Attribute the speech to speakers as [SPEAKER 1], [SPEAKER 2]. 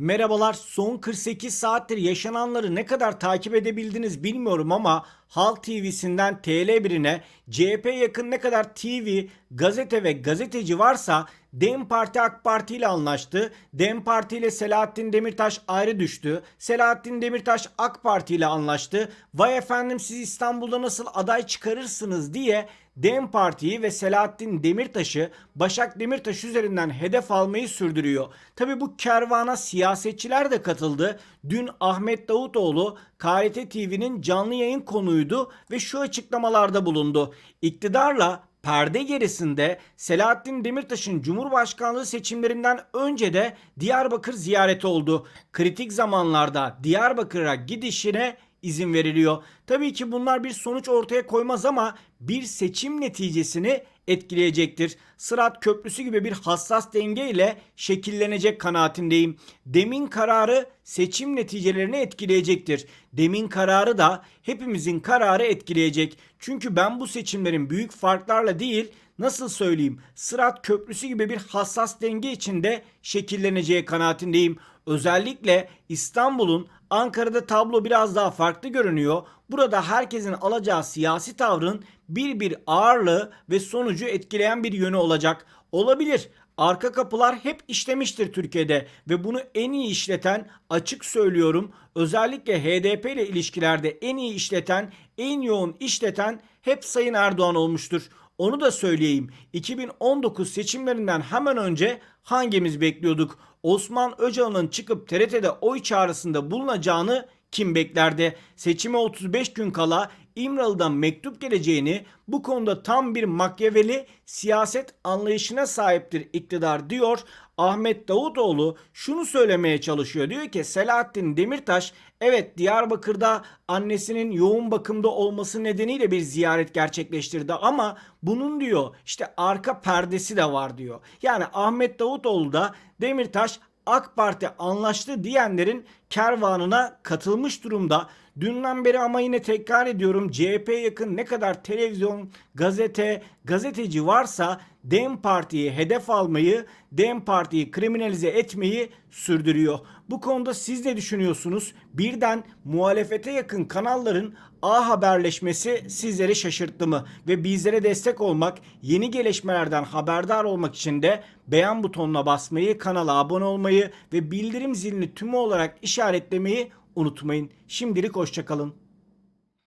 [SPEAKER 1] Merhabalar son 48 saattir yaşananları ne kadar takip edebildiniz bilmiyorum ama Halk TV'sinden TL1'ine CHP yakın ne kadar TV, gazete ve gazeteci varsa DEM Parti AK Parti ile anlaştı. DEM Parti ile Selahattin Demirtaş ayrı düştü. Selahattin Demirtaş AK Parti ile anlaştı. Vay efendim siz İstanbul'da nasıl aday çıkarırsınız diye DEM Parti'yi ve Selahattin Demirtaş'ı Başak Demirtaş üzerinden hedef almayı sürdürüyor. Tabi bu kervana siyasetçiler de katıldı. Dün Ahmet Davutoğlu KRT TV'nin canlı yayın konuğu duydu ve şu açıklamalarda bulundu. İktidarla perde gerisinde Selahattin Demirtaş'ın Cumhurbaşkanlığı seçimlerinden önce de Diyarbakır ziyareti oldu. Kritik zamanlarda Diyarbakır'a gidişine izin veriliyor. Tabii ki bunlar bir sonuç ortaya koymaz ama bir seçim neticesini etkileyecektir. Sırat köprüsü gibi bir hassas denge ile şekillenecek kanaatindeyim. Demin kararı seçim neticelerini etkileyecektir. Demin kararı da hepimizin kararı etkileyecek. Çünkü ben bu seçimlerin büyük farklarla değil nasıl söyleyeyim Sırat köprüsü gibi bir hassas denge içinde şekilleneceği kanaatindeyim. Özellikle İstanbul'un Ankara'da tablo biraz daha farklı görünüyor. Burada herkesin alacağı siyasi tavrın bir bir ağırlığı ve sonucu etkileyen bir yönü olacak. Olabilir. Arka kapılar hep işlemiştir Türkiye'de ve bunu en iyi işleten açık söylüyorum özellikle HDP ile ilişkilerde en iyi işleten en yoğun işleten hep Sayın Erdoğan olmuştur. Onu da söyleyeyim. 2019 seçimlerinden hemen önce hangimiz bekliyorduk? Osman Öcalan'ın çıkıp TRT'de oy çağrısında bulunacağını kim beklerdi? Seçime 35 gün kala İmralı'dan mektup geleceğini bu konuda tam bir makyaveli siyaset anlayışına sahiptir iktidar diyor. Ahmet Davutoğlu şunu söylemeye çalışıyor. Diyor ki Selahattin Demirtaş evet Diyarbakır'da annesinin yoğun bakımda olması nedeniyle bir ziyaret gerçekleştirdi ama bunun diyor işte arka perdesi de var diyor. Yani Ahmet Davutoğlu da Demirtaş AK Parti anlaştı diyenlerin kervanına katılmış durumda. Dünden beri ama yine tekrar ediyorum CHP yakın ne kadar televizyon, gazete, gazeteci varsa Dem Parti'yi hedef almayı, Dem Parti'yi kriminalize etmeyi sürdürüyor. Bu konuda siz ne düşünüyorsunuz? Birden muhalefete yakın kanalların A haberleşmesi sizleri şaşırttı mı? Ve bizlere destek olmak, yeni gelişmelerden haberdar olmak için de beğen butonuna basmayı, kanala abone olmayı ve bildirim zilini tümü olarak işaretlemeyi unutmayın. Şimdilik hoşçakalın.